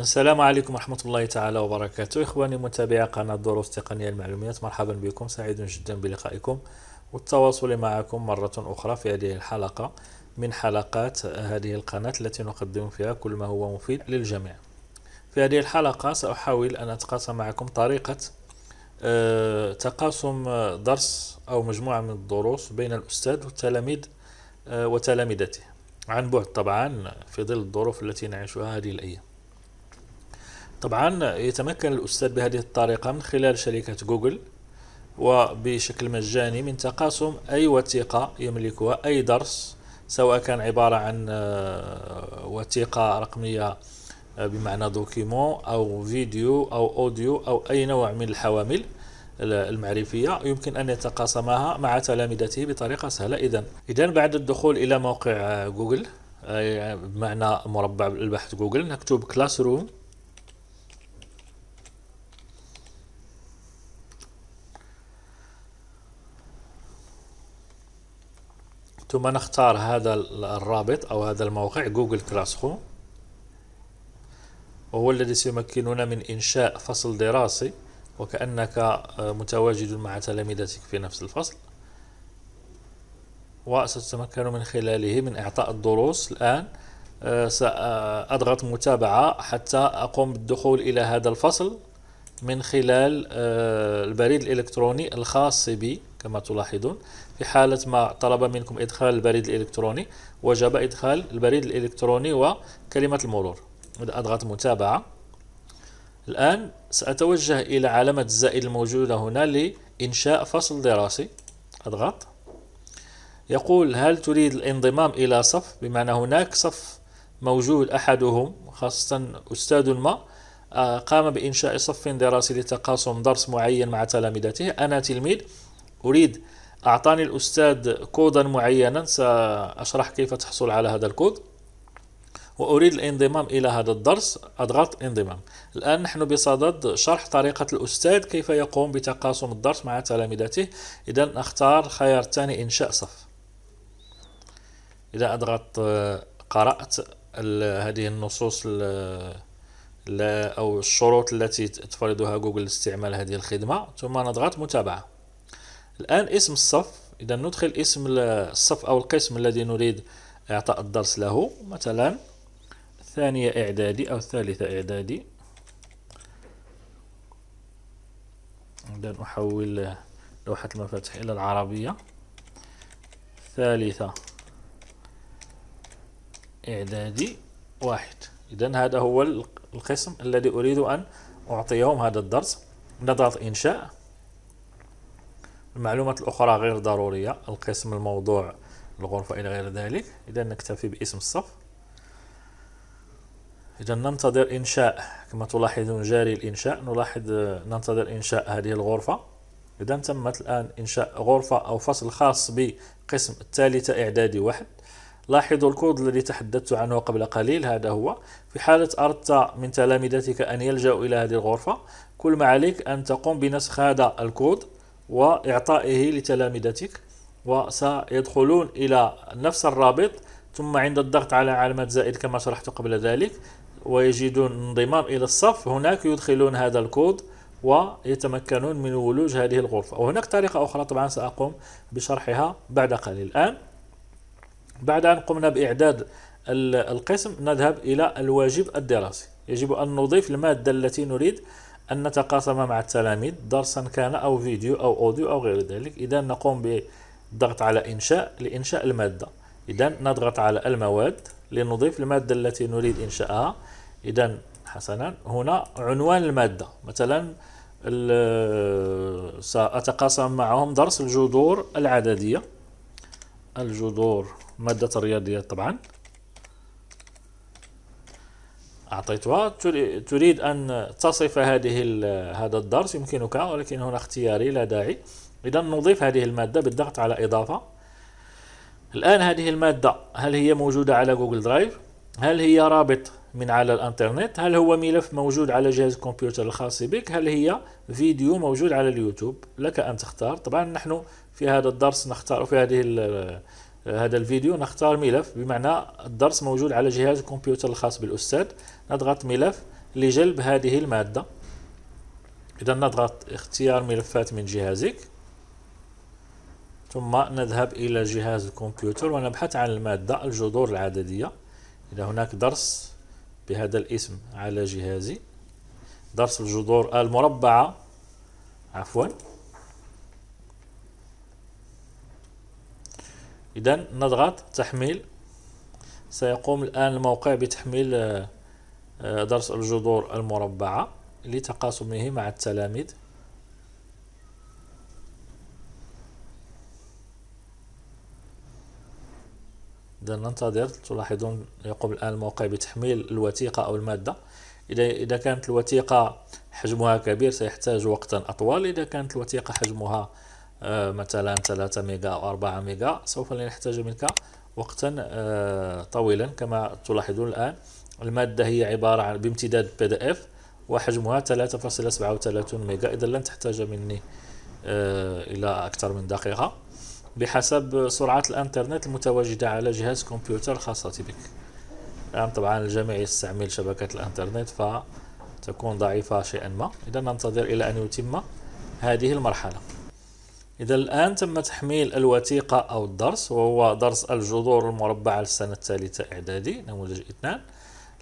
السلام عليكم ورحمة الله تعالى وبركاته إخواني متابعي قناة دروس تقنية المعلومات مرحبا بكم سعيد جدا بلقائكم والتواصل معكم مرة أخرى في هذه الحلقة من حلقات هذه القناة التي نقدم فيها كل ما هو مفيد للجميع في هذه الحلقة سأحاول أن أتقاسم معكم طريقة آه، تقاسم درس أو مجموعة من الدروس بين الأستاذ والتلاميذ آه، وتلامذته عن بعد طبعا في ظل الظروف التي نعيشها هذه الأيام طبعا يتمكن الأستاذ بهذه الطريقة من خلال شركة جوجل وبشكل مجاني من تقاسم أي وثيقة يملكها أي درس سواء كان عبارة عن آه، وثيقة رقمية آه، بمعنى دوكيمون أو فيديو أو أوديو أو أي نوع من الحوامل المعرفية يمكن أن يتقاسمها مع تلامذته بطريقة سهلة إذا إذا بعد الدخول إلى موقع آه، جوجل بمعنى مربع البحث جوجل نكتب كلاس روم ثم نختار هذا الرابط أو هذا الموقع جوجل كلاس روم وهو الذي سيمكننا من إنشاء فصل دراسي وكأنك آه، متواجد مع تلامذتك في نفس الفصل وستتمكن من خلاله من إعطاء الدروس الآن آه، سأضغط آه، متابعة حتى أقوم بالدخول إلى هذا الفصل من خلال البريد الإلكتروني الخاص بي كما تلاحظون في حالة ما طلب منكم إدخال البريد الإلكتروني وجب إدخال البريد الإلكتروني وكلمة المرور إذا أضغط متابعة الآن سأتوجه إلى علامة الزائد الموجودة هنا لإنشاء فصل دراسي أضغط يقول هل تريد الانضمام إلى صف بمعنى هناك صف موجود أحدهم خاصة أستاذ ما آه، قام بإنشاء صف دراسي لتقاسم درس معين مع تلامذته أنا تلميذ أريد أعطاني الأستاذ كودا معينا سأشرح كيف تحصل على هذا الكود وأريد الانضمام إلى هذا الدرس أضغط انضمام الآن نحن بصدد شرح طريقة الأستاذ كيف يقوم بتقاسم الدرس مع تلامذته إذا أختار خيار الثاني إنشاء صف إذا أضغط قرأت هذه النصوص أو الشروط التي تفرضها جوجل لاستعمال هذه الخدمة ثم نضغط متابعة الآن اسم الصف إذا ندخل اسم الصف أو القسم الذي نريد إعطاء الدرس له مثلا الثانية إعدادي أو الثالثة إعدادي إذا أحول لوحة المفاتيح إلى العربية ثالثة إعدادي واحد إذا هذا هو القسم الذي أريد أن أعطيهم هذا الدرس نضغط إنشاء المعلومات الأخرى غير ضرورية القسم الموضوع الغرفة إلى غير ذلك إذا نكتفي باسم الصف إذا ننتظر إنشاء كما تلاحظون جاري الإنشاء نلاحظ ننتظر إنشاء هذه الغرفة إذا تمت الآن إنشاء غرفة أو فصل خاص بقسم الثالثة إعدادي واحد لاحظوا الكود الذي تحدثت عنه قبل قليل هذا هو في حالة أردت من تلامذتك أن يلجأوا إلى هذه الغرفة كل ما عليك أن تقوم بنسخ هذا الكود وإعطائه لتلامذتك وسيدخلون إلى نفس الرابط ثم عند الضغط على علامة زائد كما شرحت قبل ذلك ويجدون انضمام إلى الصف هناك يدخلون هذا الكود ويتمكنون من ولوج هذه الغرفة وهناك طريقة أخرى طبعا سأقوم بشرحها بعد قليل الآن بعد أن قمنا بإعداد القسم نذهب إلى الواجب الدراسي يجب أن نضيف المادة التي نريد أن نتقاسم مع التلاميذ درسا كان أو فيديو أو أوديو أو غير ذلك إذا نقوم بالضغط على إنشاء لإنشاء المادة إذا نضغط على المواد لنضيف المادة التي نريد إنشاءها إذا حسنا هنا عنوان المادة مثلا سأتقاسم معهم درس الجذور العددية الجذور مادة الرياضيات طبعا أعطيتها تريد أن تصف هذه هذا الدرس يمكنك ولكن هنا اختياري لا داعي إذا نضيف هذه المادة بالضغط على إضافة الآن هذه المادة هل هي موجودة على جوجل درايف هل هي رابط من على الانترنت هل هو ملف موجود على جهاز الكمبيوتر الخاص بك هل هي فيديو موجود على اليوتيوب لك أن تختار طبعا نحن في هذا الدرس نختار في هذه هذا الفيديو نختار ملف بمعنى الدرس موجود على جهاز الكمبيوتر الخاص بالأستاذ نضغط ملف لجلب هذه المادة إذا نضغط اختيار ملفات من جهازك ثم نذهب إلى جهاز الكمبيوتر ونبحث عن المادة الجذور العددية إذا هناك درس بهذا الاسم على جهازي درس الجذور المربعة عفوا إذا نضغط تحميل سيقوم الآن الموقع بتحميل آه، آه، درس الجذور المربعة لتقاسمه مع التلاميذ إذا ننتظر تلاحظون يقوم الآن الموقع بتحميل الوثيقة أو المادة إذا كانت الوثيقة حجمها كبير سيحتاج وقتا أطول إذا كانت الوثيقة حجمها آه، مثلا 3 ميجا أو 4 ميجا سوف لنحتاج منك وقتا آه، طويلا كما تلاحظون الآن المادة هي عبارة عن بامتداد بي دي اف وحجمها 3.37 ميجا إذا لن تحتاج مني آه، إلى أكثر من دقيقة بحسب سرعة الإنترنت المتواجدة على جهاز كمبيوتر الخاصة بك الآن طبعا الجميع يستعمل شبكة الإنترنت فتكون ضعيفة شيئا ما إذا ننتظر إلى أن يتم هذه المرحلة إذا الآن تم تحميل الوثيقة أو الدرس وهو درس الجذور المربعة للسنة الثالثة إعدادي نموذج اثنان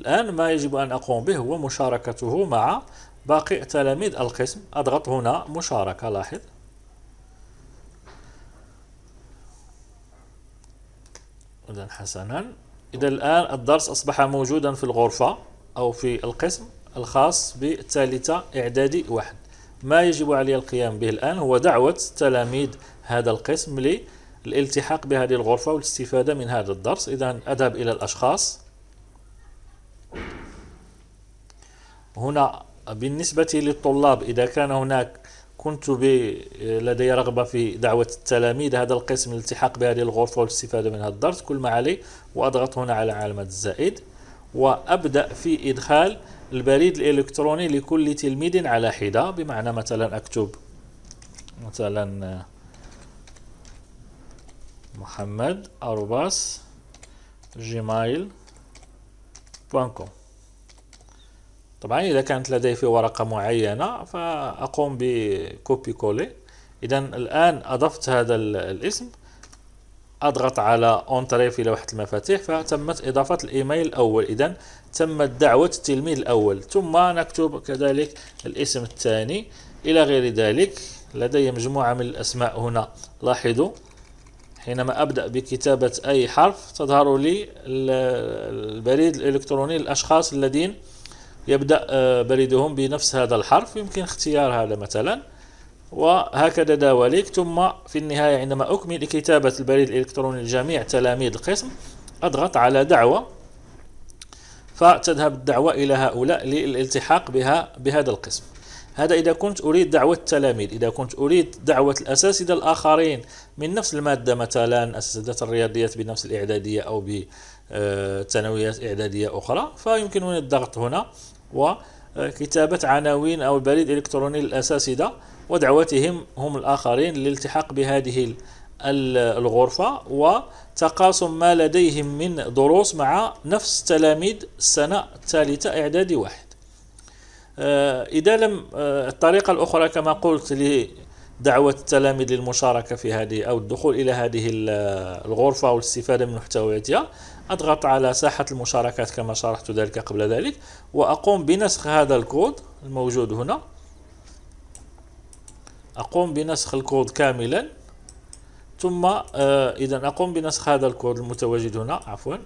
الآن ما يجب أن أقوم به هو مشاركته مع باقي تلاميذ القسم أضغط هنا مشاركة لاحظ إذا حسنا إذا الآن الدرس أصبح موجودا في الغرفة أو في القسم الخاص بالثالثة إعدادي واحد ما يجب علي القيام به الآن هو دعوة تلاميذ هذا القسم للالتحاق بهذه الغرفة والاستفادة من هذا الدرس إذا أذهب إلى الأشخاص هنا بالنسبة للطلاب إذا كان هناك كنت لدي رغبة في دعوة التلاميذ هذا القسم للالتحاق بهذه الغرفة والاستفادة من هذا الدرس كل ما علي وأضغط هنا على علامة الزائد وأبدأ في إدخال البريد الإلكتروني لكل تلميذ على حدة بمعنى مثلا أكتب مثلا آه، محمد أروباس جيمايل كوم طبعا إذا كانت لدي في ورقة معينة فأقوم بكوبي كولي إذا الآن أضفت هذا الاسم اضغط على اونتري في لوحه المفاتيح فتمت اضافه الايميل الاول اذا تمت دعوه التلميذ الاول ثم نكتب كذلك الاسم الثاني الى غير ذلك لدي مجموعه من الاسماء هنا لاحظوا حينما ابدا بكتابه اي حرف تظهر لي البريد الالكتروني للاشخاص الذين يبدا آه، بريدهم بنفس هذا الحرف يمكن اختيار هذا مثلا وهكذا دواليك ثم في النهاية عندما أكمل كتابة البريد الإلكتروني لجميع تلاميذ القسم أضغط على دعوة فتذهب الدعوة إلى هؤلاء للالتحاق بها بهذا القسم هذا إذا كنت أريد دعوة التلاميذ إذا كنت أريد دعوة الأساتذة الآخرين من نفس المادة مثلا أساتذة الرياضيات بنفس الإعدادية أو بثانويات إعدادية أخرى فيمكنني الضغط هنا و كتابة عناوين أو البريد الإلكتروني للأساسدة ودعوتهم هم الآخرين للالتحاق بهذه الغرفة وتقاسم ما لديهم من دروس مع نفس تلاميذ السنة الثالثة إعدادي واحد آه، إذا لم آه، الطريقة الأخرى كما قلت لدعوة التلاميذ للمشاركة في هذه أو الدخول إلى هذه الغرفة والاستفادة من محتوياتها أضغط على ساحة المشاركات كما شرحت ذلك قبل ذلك وأقوم بنسخ هذا الكود الموجود هنا أقوم بنسخ الكود كاملا ثم آه إذا أقوم بنسخ هذا الكود المتواجد هنا عفوا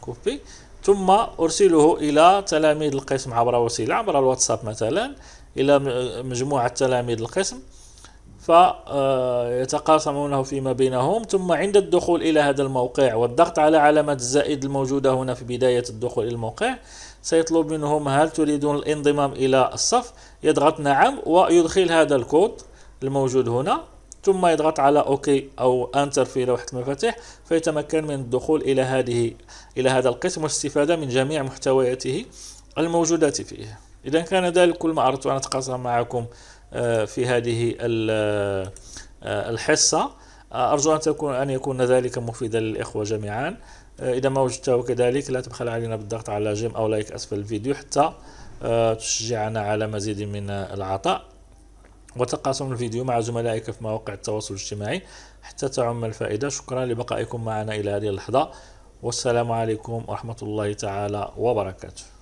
كوبي ثم أرسله إلى تلاميذ القسم عبر وسيلة عبر الواتساب مثلا إلى مجموعة تلاميذ القسم فيتقاسمونه فيما بينهم ثم عند الدخول إلى هذا الموقع والضغط على علامة الزائد الموجودة هنا في بداية الدخول إلى الموقع سيطلب منهم هل تريدون الانضمام إلى الصف يضغط نعم ويدخل هذا الكود الموجود هنا ثم يضغط على اوكي او انتر في لوحه المفاتيح فيتمكن من الدخول الى هذه الى هذا القسم والاستفاده من جميع محتوياته الموجوده فيه إذا كان ذلك كل ما أردت أن أتقاسم معكم آه، في هذه آه، الحصة آه، أرجو أن تكون أن يكون ذلك مفيدا للإخوة جميعا إذا ما وجدته كذلك لا تبخل علينا بالضغط على جيم أو لايك أسفل الفيديو حتى تشجعنا على مزيد من العطاء وتقاسم الفيديو مع زملائك في مواقع التواصل الاجتماعي حتى تعم الفائدة شكرا لبقائكم معنا إلى هذه اللحظة والسلام عليكم ورحمة الله تعالى وبركاته